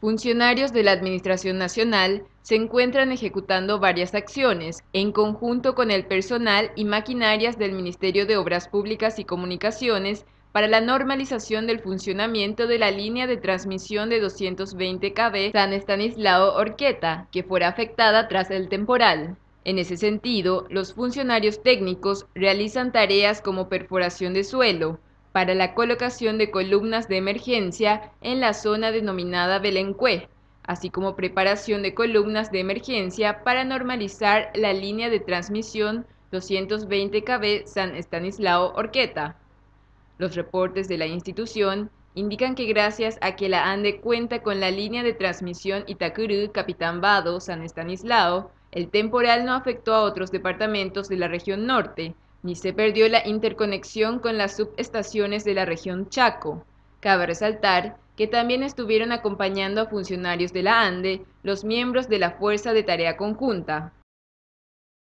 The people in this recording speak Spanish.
Funcionarios de la Administración Nacional se encuentran ejecutando varias acciones, en conjunto con el personal y maquinarias del Ministerio de Obras Públicas y Comunicaciones, para la normalización del funcionamiento de la línea de transmisión de 220 KB San Estanislao Orqueta, que fuera afectada tras el temporal. En ese sentido, los funcionarios técnicos realizan tareas como perforación de suelo, para la colocación de columnas de emergencia en la zona denominada Belencué, así como preparación de columnas de emergencia para normalizar la línea de transmisión 220 KB San Estanislao Orqueta. Los reportes de la institución indican que gracias a que la ANDE cuenta con la línea de transmisión Itacurú, Capitán Vado, San Estanislao, el temporal no afectó a otros departamentos de la región norte, ni se perdió la interconexión con las subestaciones de la región Chaco. Cabe resaltar que también estuvieron acompañando a funcionarios de la ANDE los miembros de la Fuerza de Tarea Conjunta,